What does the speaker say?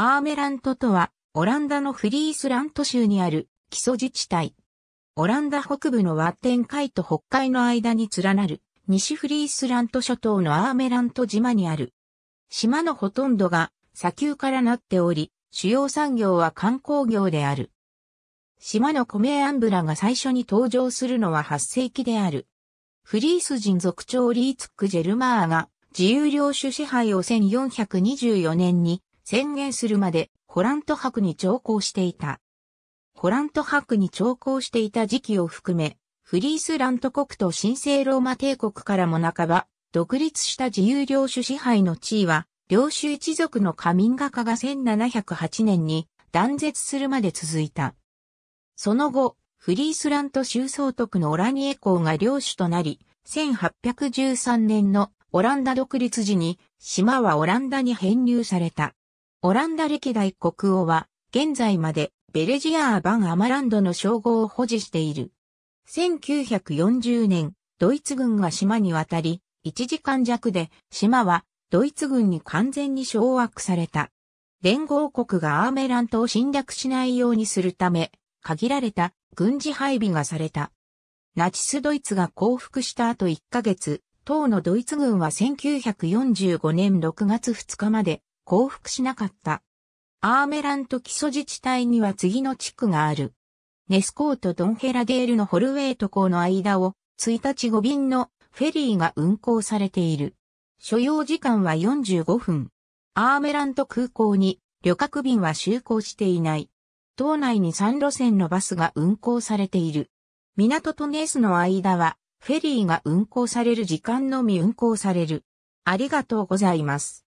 アーメラントとは、オランダのフリースラント州にある基礎自治体。オランダ北部のワッテン海と北海の間に連なる西フリースラント諸島のアーメラント島にある。島のほとんどが砂丘からなっており、主要産業は観光業である。島の米アンブラが最初に登場するのは8世紀である。フリース人族長リーツック・ジェルマーが自由領主支配を1424年に宣言するまでホラント伯に徴工していた。ホラント伯に徴工していた時期を含め、フリースラント国と神聖ローマ帝国からも半ば、独立した自由領主支配の地位は、領主一族の仮眠画家が1708年に断絶するまで続いた。その後、フリースラント州総督のオラニエ公が領主となり、1813年のオランダ独立時に島はオランダに編入された。オランダ歴代国王は、現在までベルジアー・バン・アマランドの称号を保持している。1940年、ドイツ軍が島に渡り、1時間弱で島はドイツ軍に完全に掌握された。連合国がアーメラントを侵略しないようにするため、限られた軍事配備がされた。ナチスドイツが降伏した後1ヶ月、当のドイツ軍は1945年6月2日まで降伏しなかった。アーメラント基礎自治体には次の地区がある。ネスコーとドンヘラデールのホルウェイト港の間を1日5便のフェリーが運航されている。所要時間は45分。アーメラント空港に旅客便は就航していない。島内に3路線のバスが運行されている。港とネースの間はフェリーが運行される時間のみ運行される。ありがとうございます。